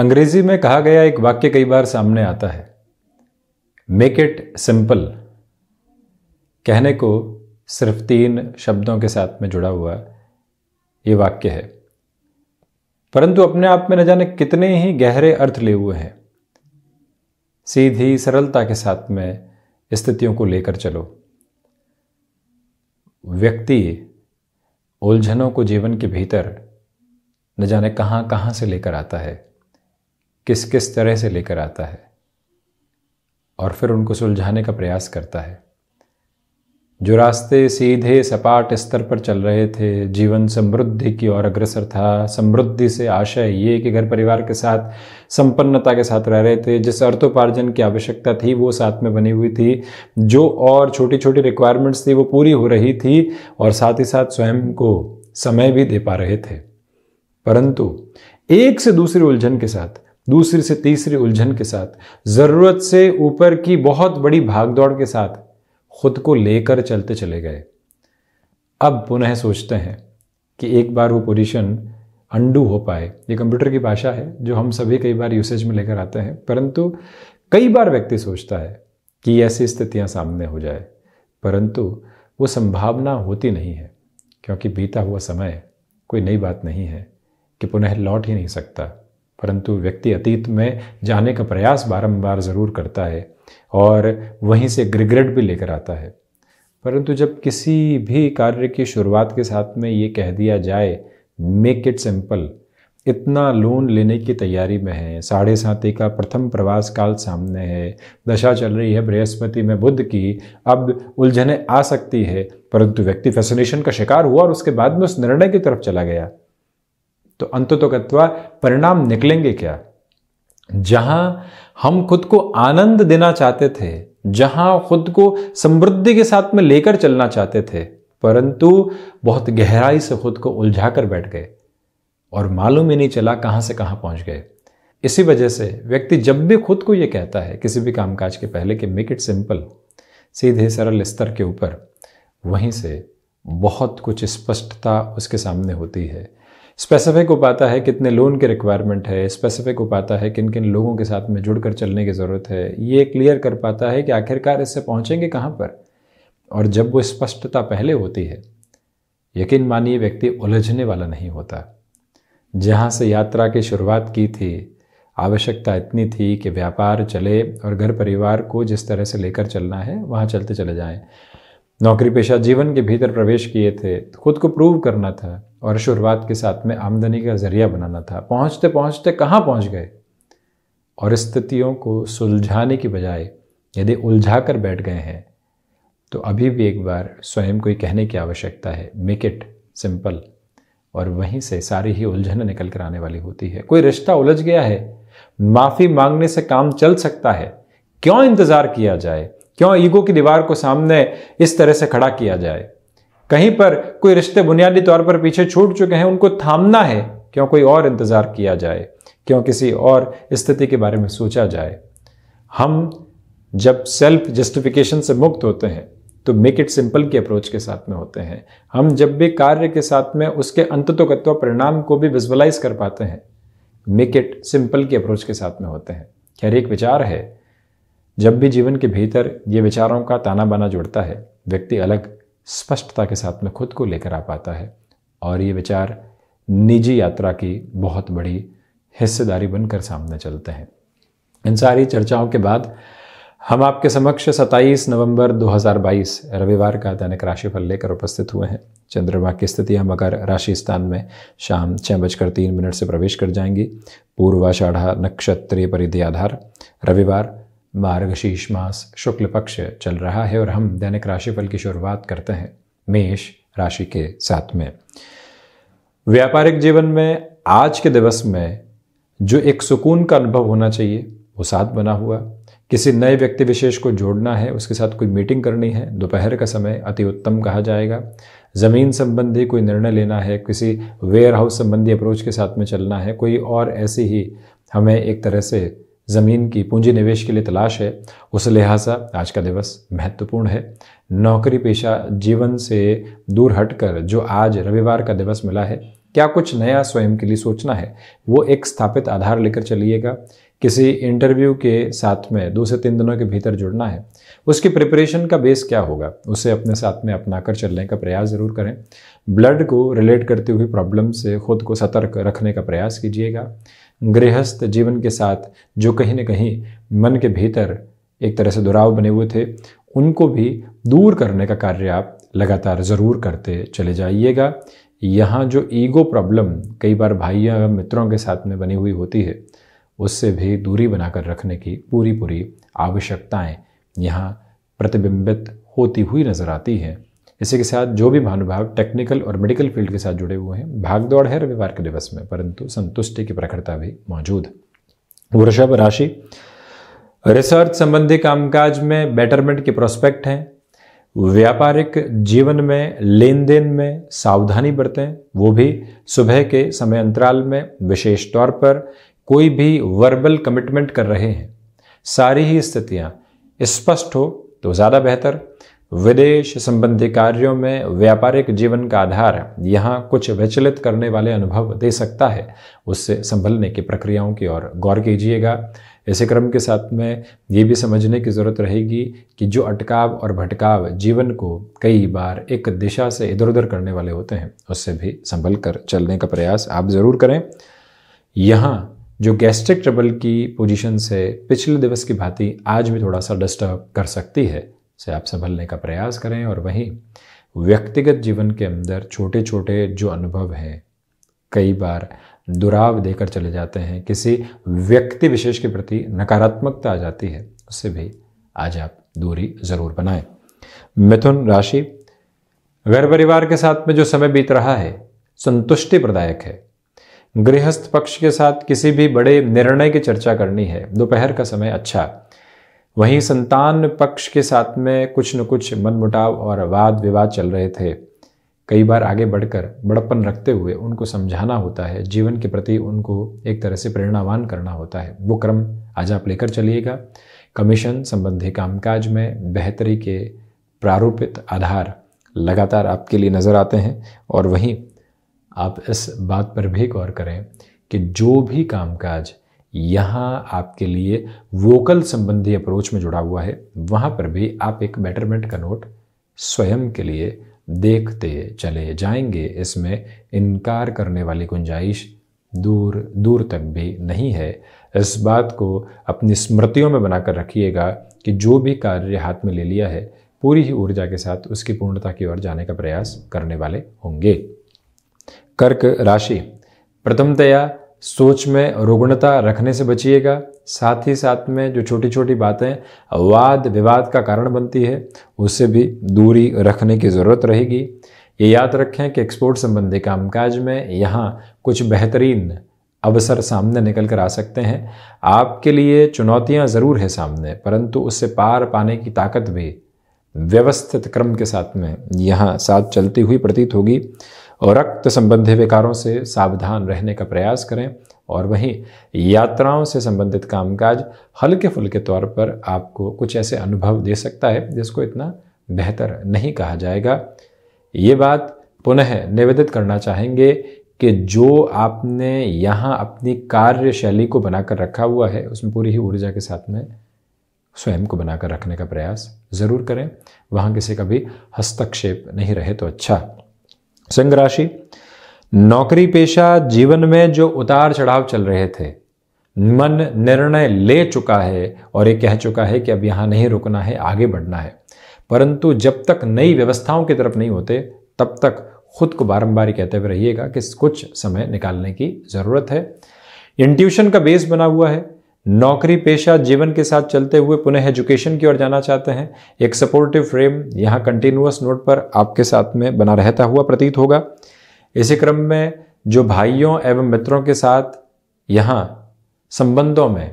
अंग्रेजी में कहा गया एक वाक्य कई बार सामने आता है मेक इट सिंपल कहने को सिर्फ तीन शब्दों के साथ में जुड़ा हुआ ये वाक्य है परंतु अपने आप में न जाने कितने ही गहरे अर्थ लिए हुए हैं सीधी सरलता के साथ में स्थितियों को लेकर चलो व्यक्ति उलझनों को जीवन के भीतर न जाने कहां कहां से लेकर आता है किस किस तरह से लेकर आता है और फिर उनको सुलझाने का प्रयास करता है जो रास्ते सीधे सपाट स्तर पर चल रहे थे जीवन समृद्धि की ओर अग्रसर था समृद्धि से आशय ये कि घर परिवार के साथ संपन्नता के साथ रह रहे थे जिस अर्थोपार्जन की आवश्यकता थी वो साथ में बनी हुई थी जो और छोटी छोटी रिक्वायरमेंट्स थी वो पूरी हो रही थी और साथ ही साथ स्वयं को समय भी दे पा रहे थे परंतु एक से दूसरी उलझन के साथ दूसरी से तीसरी उलझन के साथ ज़रूरत से ऊपर की बहुत बड़ी भागदौड़ के साथ खुद को लेकर चलते चले गए अब पुनः सोचते हैं कि एक बार वो पोजीशन अंडू हो पाए ये कंप्यूटर की भाषा है जो हम सभी कई बार यूसेज में लेकर आते हैं परंतु कई बार व्यक्ति सोचता है कि ऐसी स्थितियां सामने हो जाए परंतु वो संभावना होती नहीं है क्योंकि बीता हुआ समय कोई नई बात नहीं है कि पुनः लौट ही नहीं सकता परंतु व्यक्ति अतीत में जाने का प्रयास बारंबार ज़रूर करता है और वहीं से ग्रिग्रेड भी लेकर आता है परंतु जब किसी भी कार्य की शुरुआत के साथ में ये कह दिया जाए मेक इट सिंपल इतना लोन लेने की तैयारी में है साढ़े साथी का प्रथम प्रवास काल सामने है दशा चल रही है बृहस्पति में बुद्ध की अब उलझने आ सकती है परंतु व्यक्ति फैसिनेशन का शिकार हुआ और उसके बाद में उस निर्णय की तरफ चला गया तो अंततोगत्वा परिणाम निकलेंगे क्या जहां हम खुद को आनंद देना चाहते थे जहां खुद को समृद्धि के साथ में लेकर चलना चाहते थे परंतु बहुत गहराई से खुद को उलझा कर बैठ गए और मालूम ही नहीं चला कहां से कहां पहुंच गए इसी वजह से व्यक्ति जब भी खुद को यह कहता है किसी भी कामकाज के पहले कि मेक इट सिंपल सीधे सरल स्तर के ऊपर वहीं से बहुत कुछ स्पष्टता उसके सामने होती है स्पेसिफिक हो पाता है कितने लोन के रिक्वायरमेंट है स्पेसिफिक हो पाता है किन किन लोगों के साथ में जुड़कर चलने की ज़रूरत है ये क्लियर कर पाता है कि आखिरकार इससे पहुंचेंगे कहाँ पर और जब वो स्पष्टता पहले होती है यकीन मानिए व्यक्ति उलझने वाला नहीं होता जहाँ से यात्रा की शुरुआत की थी आवश्यकता इतनी थी कि व्यापार चले और घर परिवार को जिस तरह से लेकर चलना है वहाँ चलते चले जाएं नौकरी पेशा जीवन के भीतर प्रवेश किए थे तो खुद को प्रूव करना था और शुरुआत के साथ में आमदनी का जरिया बनाना था पहुंचते पहुंचते कहाँ पहुंच गए और स्थितियों को सुलझाने की बजाय यदि उलझा कर बैठ गए हैं तो अभी भी एक बार स्वयं को ही कहने की आवश्यकता है मेक इट सिंपल और वहीं से सारी ही उलझन निकल कर आने वाली होती है कोई रिश्ता उलझ गया है माफ़ी मांगने से काम चल सकता है क्यों इंतज़ार किया जाए क्यों ईगो की दीवार को सामने इस तरह से खड़ा किया जाए कहीं पर कोई रिश्ते बुनियादी तौर पर पीछे छूट चुके हैं उनको थामना है क्यों कोई और इंतज़ार किया जाए क्यों किसी और स्थिति के बारे में सोचा जाए हम जब सेल्फ जस्टिफिकेशन से मुक्त होते हैं तो मेक इट सिंपल की अप्रोच के साथ में होते हैं हम जब भी कार्य के साथ में उसके अंततोगत्व परिणाम को भी विजुअलाइज कर पाते हैं मेक इट सिंपल की अप्रोच के साथ में होते हैं खैर एक विचार है जब भी जीवन के भीतर ये विचारों का ताना बाना जुड़ता है व्यक्ति अलग स्पष्टता के साथ में खुद को लेकर आ पाता है और ये विचार निजी यात्रा की बहुत बड़ी हिस्सेदारी बनकर सामने चलते हैं इन सारी चर्चाओं के बाद हम आपके समक्ष 27 नवंबर 2022 रविवार का दैनिक राशिफल लेकर उपस्थित हुए हैं चंद्रमा की हम मकर राशि स्थान में शाम छः बजकर तीन मिनट से प्रवेश कर जाएंगी पूर्वाषाढ़ा नक्षत्रीय परिधि आधार रविवार मार्गशीर्ष मास शुक्ल पक्ष चल रहा है और हम दैनिक राशिफल की शुरुआत करते हैं मेष राशि के साथ में व्यापारिक जीवन में आज के दिवस में जो एक सुकून का अनुभव होना चाहिए वो साथ बना हुआ किसी नए व्यक्ति विशेष को जोड़ना है उसके साथ कोई मीटिंग करनी है दोपहर का समय अति उत्तम कहा जाएगा ज़मीन संबंधी कोई निर्णय लेना है किसी वेयर हाउस संबंधी अप्रोच के साथ में चलना है कोई और ऐसी ही हमें एक तरह से ज़मीन की पूंजी निवेश के लिए तलाश है उस लिहाजा आज का दिवस महत्वपूर्ण है नौकरी पेशा जीवन से दूर हटकर जो आज रविवार का दिवस मिला है क्या कुछ नया स्वयं के लिए सोचना है वो एक स्थापित आधार लेकर चलिएगा किसी इंटरव्यू के साथ में दो से तीन दिनों के भीतर जुड़ना है उसकी प्रिपरेशन का बेस क्या होगा उसे अपने साथ में अपना कर चलने का प्रयास ज़रूर करें ब्लड को रिलेट करती हुई प्रॉब्लम से खुद को सतर्क रखने का प्रयास कीजिएगा गृहस्थ जीवन के साथ जो कहीं ना कहीं मन के भीतर एक तरह से दुराव बने हुए थे उनको भी दूर करने का कार्य आप लगातार ज़रूर करते चले जाइएगा यहाँ जो ईगो प्रॉब्लम कई बार भाइयों मित्रों के साथ में बनी हुई होती है उससे भी दूरी बनाकर रखने की पूरी पूरी आवश्यकताएं यहाँ प्रतिबिंबित होती हुई नज़र आती है इसी के साथ जो भी महानुभाव टेक्निकल और मेडिकल फील्ड के साथ जुड़े हुए हैं भागदौड़ है रविवार के दिवस में परंतु संतुष्टि की प्रखरता भी मौजूद वृषभ राशि रिसर्च संबंधी कामकाज में बेटरमेंट के प्रोस्पेक्ट हैं व्यापारिक जीवन में लेन देन में सावधानी बरतें वो भी सुबह के समय अंतराल में विशेष तौर पर कोई भी वर्बल कमिटमेंट कर रहे हैं सारी ही स्थितियां स्पष्ट हो तो ज़्यादा बेहतर विदेश संबंधी कार्यों में व्यापारिक जीवन का आधार यहाँ कुछ विचलित करने वाले अनुभव दे सकता है उससे संभलने की प्रक्रियाओं की ओर गौर कीजिएगा इसी क्रम के साथ में ये भी समझने की ज़रूरत रहेगी कि जो अटकाव और भटकाव जीवन को कई बार एक दिशा से इधर उधर करने वाले होते हैं उससे भी संभल कर चलने का प्रयास आप ज़रूर करें यहाँ जो गैस्ट्रिक ट्रबल की पोजीशन से पिछले दिवस की भांति आज भी थोड़ा सा डिस्टर्ब कर सकती है से आप संभलने का प्रयास करें और वहीं व्यक्तिगत जीवन के अंदर छोटे छोटे जो अनुभव हैं कई बार दुराव देकर चले जाते हैं किसी व्यक्ति विशेष के प्रति नकारात्मकता आ जाती है उससे भी आज आप दूरी ज़रूर बनाएं मिथुन राशि घर परिवार के साथ में जो समय बीत रहा है संतुष्टि प्रदायक है गृहस्थ पक्ष के साथ किसी भी बड़े निर्णय की चर्चा करनी है दोपहर का समय अच्छा वहीं संतान पक्ष के साथ में कुछ न कुछ मनमुटाव और वाद विवाद चल रहे थे कई बार आगे बढ़कर बड़प्पन रखते हुए उनको समझाना होता है जीवन के प्रति उनको एक तरह से प्रेरणावान करना होता है वो क्रम आज आप लेकर चलिएगा कमीशन संबंधी कामकाज में बेहतरी के प्रारूपित आधार लगातार आपके लिए नज़र आते हैं और वहीं आप इस बात पर भी गौर करें कि जो भी कामकाज यहाँ आपके लिए वोकल संबंधी अप्रोच में जुड़ा हुआ है वहाँ पर भी आप एक बेटरमेंट का नोट स्वयं के लिए देखते चले जाएंगे इसमें इनकार करने वाली गुंजाइश दूर दूर तक भी नहीं है इस बात को अपनी स्मृतियों में बनाकर रखिएगा कि जो भी कार्य हाथ में ले लिया है पूरी ही ऊर्जा के साथ उसकी पूर्णता की ओर जाने का प्रयास करने वाले होंगे कर्क राशि प्रथमतया सोच में रुग्णता रखने से बचिएगा साथ ही साथ में जो छोटी छोटी बातें वाद विवाद का कारण बनती है उससे भी दूरी रखने की ज़रूरत रहेगी ये याद रखें कि एक्सपोर्ट संबंधी कामकाज में यहाँ कुछ बेहतरीन अवसर सामने निकल कर आ सकते हैं आपके लिए चुनौतियाँ ज़रूर है सामने परंतु उससे पार पाने की ताकत भी व्यवस्थित क्रम के साथ में यहाँ साथ चलती हुई प्रतीत होगी और रक्त संबंधी विकारों से सावधान रहने का प्रयास करें और वहीं यात्राओं से संबंधित कामकाज हल्के फुल्के तौर पर आपको कुछ ऐसे अनुभव दे सकता है जिसको इतना बेहतर नहीं कहा जाएगा ये बात पुनः निवेदित करना चाहेंगे कि जो आपने यहाँ अपनी कार्यशैली को बनाकर रखा हुआ है उसमें पूरी ही ऊर्जा के साथ में स्वयं को बनाकर रखने का प्रयास ज़रूर करें वहाँ किसी का भी हस्तक्षेप नहीं रहे तो अच्छा सिंह राशि नौकरी पेशा जीवन में जो उतार चढ़ाव चल रहे थे मन निर्णय ले चुका है और ये कह चुका है कि अब यहां नहीं रुकना है आगे बढ़ना है परंतु जब तक नई व्यवस्थाओं की तरफ नहीं होते तब तक खुद को बारंबार कहते हुए रहिएगा कि कुछ समय निकालने की ज़रूरत है इंट्यूशन का बेस बना हुआ है नौकरी पेशा जीवन के साथ चलते हुए पुनः एजुकेशन की ओर जाना चाहते हैं एक सपोर्टिव फ्रेम यहाँ कंटिन्यूस नोट पर आपके साथ में बना रहता हुआ प्रतीत होगा इसी क्रम में जो भाइयों एवं मित्रों के साथ यहाँ संबंधों में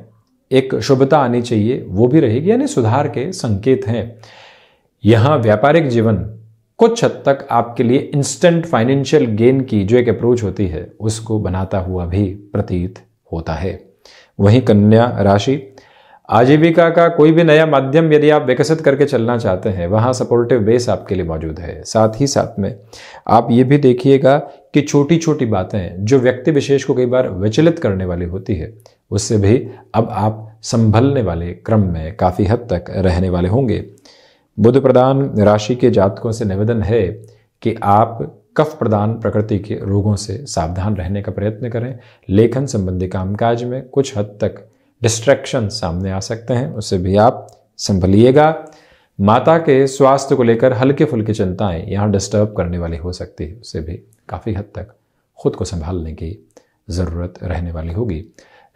एक शुभता आनी चाहिए वो भी रहेगी यानी सुधार के संकेत हैं यहाँ व्यापारिक जीवन कुछ हद तक आपके लिए इंस्टेंट फाइनेंशियल गेन की जो एक अप्रोच होती है उसको बनाता हुआ भी प्रतीत होता है वहीं कन्या राशि आजीविका का कोई भी नया माध्यम यदि आप विकसित करके चलना चाहते हैं वहाँ सपोर्टिव बेस आपके लिए मौजूद है साथ ही साथ में आप ये भी देखिएगा कि छोटी छोटी बातें जो व्यक्ति विशेष को कई बार विचलित करने वाली होती है उससे भी अब आप संभलने वाले क्रम में काफ़ी हद तक रहने वाले होंगे बुद्ध प्रदान राशि के जातकों से निवेदन है कि आप कफ प्रदान प्रकृति के रोगों से सावधान रहने का प्रयत्न करें लेखन संबंधी कामकाज में कुछ हद तक डिस्ट्रैक्शन सामने आ सकते हैं उसे भी आप संभलिएगा माता के स्वास्थ्य को लेकर हल्के फुल्के चिंताएं यहाँ डिस्टर्ब करने वाली हो सकती है उससे भी काफ़ी हद तक खुद को संभालने की ज़रूरत रहने वाली होगी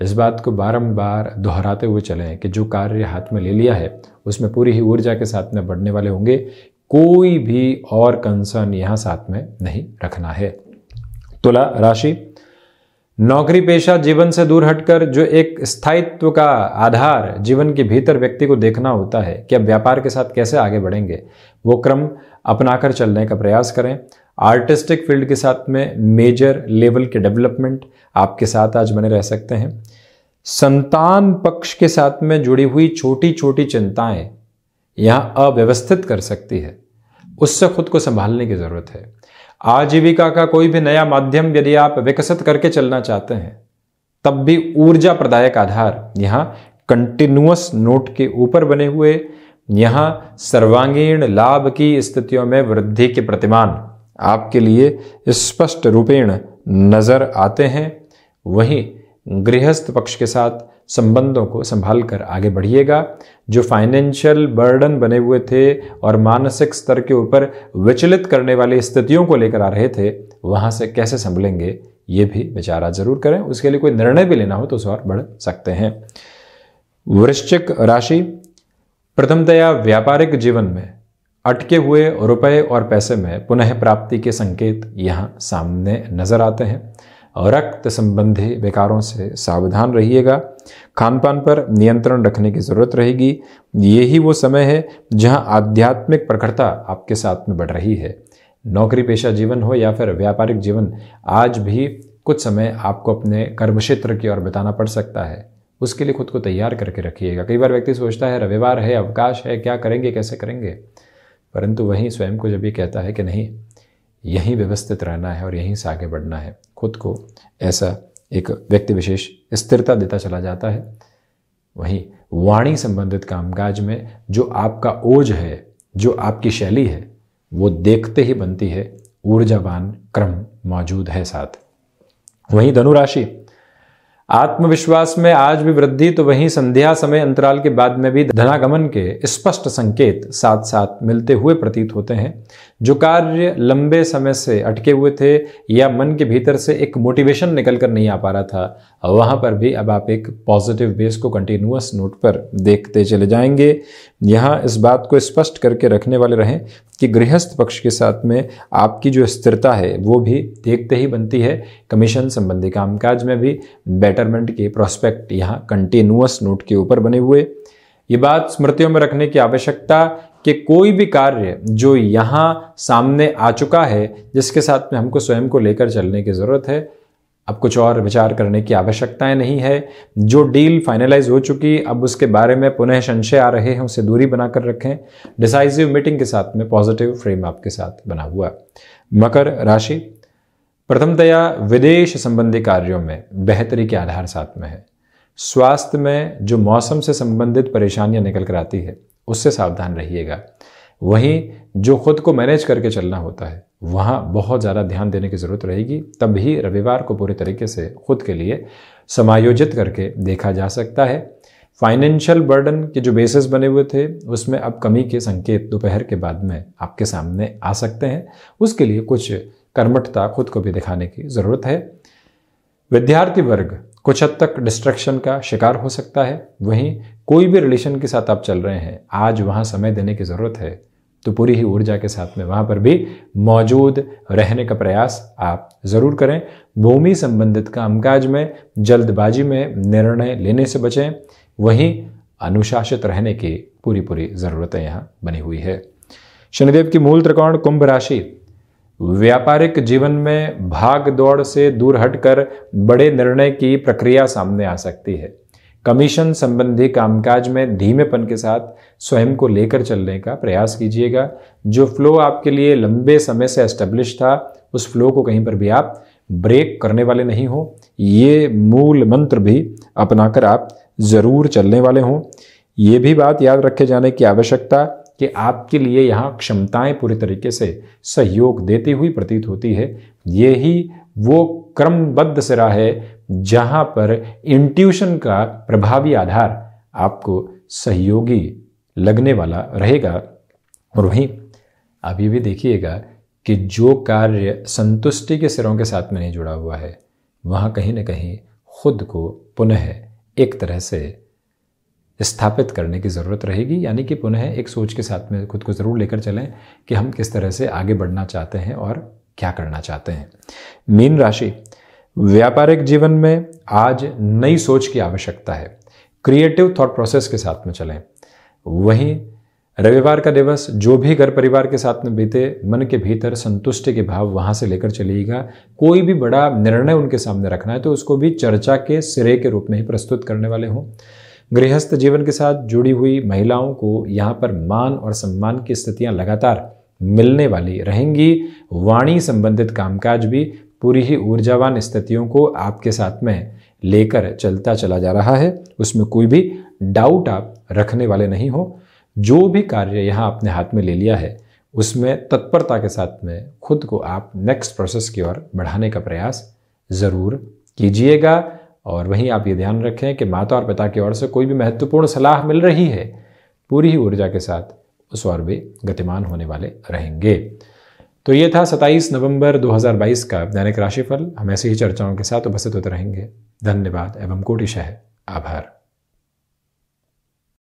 इस बात को बारंबार दोहराते हुए चलें कि जो कार्य हाथ में ले लिया है उसमें पूरी ही ऊर्जा के साथ में बढ़ने वाले होंगे कोई भी और कंसर्न यहां साथ में नहीं रखना है तुला राशि नौकरी पेशा जीवन से दूर हटकर जो एक स्थायित्व का आधार जीवन के भीतर व्यक्ति को देखना होता है कि अब व्यापार के साथ कैसे आगे बढ़ेंगे वो क्रम अपनाकर चलने का प्रयास करें आर्टिस्टिक फील्ड के साथ में मेजर लेवल के डेवलपमेंट आपके साथ आज बने रह सकते हैं संतान पक्ष के साथ में जुड़ी हुई छोटी छोटी चिंताएं यहां अव्यवस्थित कर सकती है उससे खुद को संभालने की ज़रूरत है आजीविका का कोई भी नया माध्यम यदि आप विकसित करके चलना चाहते हैं तब भी ऊर्जा प्रदायक आधार यहां कंटिन्यूस नोट के ऊपर बने हुए यहां सर्वांगीण लाभ की स्थितियों में वृद्धि के प्रतिमान आपके लिए स्पष्ट रूपेण नजर आते हैं वहीं गृहस्थ पक्ष के साथ संबंधों को संभाल कर आगे बढ़िएगा जो फाइनेंशियल बर्डन बने हुए थे और मानसिक स्तर के ऊपर विचलित करने वाली स्थितियों को लेकर आ रहे थे वहां से कैसे संभलेंगे ये भी विचारा जरूर करें उसके लिए कोई निर्णय भी लेना हो तो उस और बढ़ सकते हैं वृश्चिक राशि प्रथमतया व्यापारिक जीवन में अटके हुए रुपए और पैसे में पुनः प्राप्ति के संकेत यहाँ सामने नजर आते हैं रक्त संबंधी विकारों से सावधान रहिएगा खान पान पर नियंत्रण रखने की ज़रूरत रहेगी यही वो समय है जहाँ आध्यात्मिक प्रखरता आपके साथ में बढ़ रही है नौकरी पेशा जीवन हो या फिर व्यापारिक जीवन आज भी कुछ समय आपको अपने कर्म क्षेत्र की ओर बिताना पड़ सकता है उसके लिए खुद को तैयार करके रखिएगा कई बार व्यक्ति सोचता है रविवार है अवकाश है क्या करेंगे कैसे करेंगे परंतु वहीं स्वयं को जब ये कहता है कि नहीं यहीं व्यवस्थित रहना है और यहीं से आगे बढ़ना है खुद को ऐसा एक व्यक्ति विशेष स्थिरता देता चला जाता है वहीं वाणी संबंधित कामकाज में जो आपका ओज है जो आपकी शैली है वो देखते ही बनती है ऊर्जावान क्रम मौजूद है साथ वहीं धनुराशि आत्मविश्वास में आज भी वृद्धि तो वहीं संध्या समय अंतराल के बाद में भी धनागमन के स्पष्ट संकेत साथ साथ मिलते हुए प्रतीत होते हैं जो कार्य लंबे समय से अटके हुए थे या मन के भीतर से एक मोटिवेशन निकल कर नहीं आ पा रहा था वहाँ पर भी अब आप एक पॉजिटिव बेस को कंटिन्यूस नोट पर देखते चले जाएंगे यहाँ इस बात को स्पष्ट करके रखने वाले रहें कि गृहस्थ पक्ष के साथ में आपकी जो स्थिरता है वो भी देखते ही बनती है कमीशन संबंधी कामकाज में भी बेटरमेंट के प्रोस्पेक्ट यहाँ कंटिन्यूस नोट के ऊपर बने हुए ये बात स्मृतियों में रखने की आवश्यकता कि कोई भी कार्य जो यहाँ सामने आ चुका है जिसके साथ में हमको स्वयं को लेकर चलने की ज़रूरत है अब कुछ और विचार करने की आवश्यकताएं नहीं है जो डील फाइनलाइज हो चुकी अब उसके बारे में पुनः संशय आ रहे हैं उसे दूरी बनाकर रखें डिसाइसिव मीटिंग के साथ में पॉजिटिव फ्रेम आपके साथ बना हुआ मकर राशि प्रथमतया विदेश संबंधी कार्यों में बेहतरी के आधार साथ में है स्वास्थ्य में जो मौसम से संबंधित परेशानियां निकल कर आती है उससे सावधान रहिएगा वहीं जो खुद को मैनेज करके चलना होता है वहाँ बहुत ज़्यादा ध्यान देने की ज़रूरत रहेगी तभी रविवार को पूरे तरीके से खुद के लिए समायोजित करके देखा जा सकता है फाइनेंशियल बर्डन के जो बेसिस बने हुए थे उसमें अब कमी के संकेत दोपहर के बाद में आपके सामने आ सकते हैं उसके लिए कुछ कर्मठता खुद को भी दिखाने की ज़रूरत है विद्यार्थी वर्ग कुछ हद तक डिस्ट्रक्शन का शिकार हो सकता है वहीं कोई भी रिलेशन के साथ आप चल रहे हैं आज वहाँ समय देने की ज़रूरत है तो पूरी ही ऊर्जा के साथ में वहाँ पर भी मौजूद रहने का प्रयास आप ज़रूर करें भूमि संबंधित कामकाज में जल्दबाजी में निर्णय लेने से बचें वहीं अनुशासित रहने की पूरी पूरी ज़रूरतें यहाँ बनी हुई है शनिदेव की मूल त्रिकोण कुंभ राशि व्यापारिक जीवन में भाग दौड़ से दूर हटकर बड़े निर्णय की प्रक्रिया सामने आ सकती है कमीशन संबंधी कामकाज में धीमेपन के साथ स्वयं को लेकर चलने का प्रयास कीजिएगा जो फ्लो आपके लिए लंबे समय से एस्टेब्लिश था उस फ्लो को कहीं पर भी आप ब्रेक करने वाले नहीं हो ये मूल मंत्र भी अपनाकर आप ज़रूर चलने वाले हों ये भी बात याद रखे जाने की आवश्यकता कि आपके लिए यहाँ क्षमताएं पूरी तरीके से सहयोग देती हुई प्रतीत होती है यही वो क्रमबद्ध सिरा है जहां पर इंट्यूशन का प्रभावी आधार आपको सहयोगी लगने वाला रहेगा और वहीं आप ये भी देखिएगा कि जो कार्य संतुष्टि के सिरों के साथ में नहीं जुड़ा हुआ है वहां कहीं ना कहीं खुद को पुनः एक तरह से स्थापित करने की ज़रूरत रहेगी यानी कि पुनः एक सोच के साथ में खुद को ज़रूर लेकर चलें कि हम किस तरह से आगे बढ़ना चाहते हैं और क्या करना चाहते हैं मीन राशि व्यापारिक जीवन में आज नई सोच की आवश्यकता है क्रिएटिव थॉट प्रोसेस के साथ में चलें वहीं रविवार का दिवस जो भी घर परिवार के साथ में बीते मन के भीतर संतुष्टि के भाव वहां से लेकर चलिएगा कोई भी बड़ा निर्णय उनके सामने रखना है तो उसको भी चर्चा के सिरे के रूप में ही प्रस्तुत करने वाले हों गृहस्थ जीवन के साथ जुड़ी हुई महिलाओं को यहाँ पर मान और सम्मान की स्थितियाँ लगातार मिलने वाली रहेंगी वाणी संबंधित कामकाज भी पूरी ही ऊर्जावान स्थितियों को आपके साथ में लेकर चलता चला जा रहा है उसमें कोई भी डाउट आप रखने वाले नहीं हो जो भी कार्य यहाँ अपने हाथ में ले लिया है उसमें तत्परता के साथ में खुद को आप नेक्स्ट प्रोसेस की ओर बढ़ाने का प्रयास ज़रूर कीजिएगा और वहीं आप ये ध्यान रखें कि माता और पिता की ओर से कोई भी महत्वपूर्ण सलाह मिल रही है पूरी ही ऊर्जा के साथ उस ओर भी गतिमान होने वाले रहेंगे तो ये था 27 नवंबर 2022 का दैनिक राशिफल हम ऐसी ही चर्चाओं के साथ उपस्थित होते रहेंगे धन्यवाद एवं कोटिशह आभार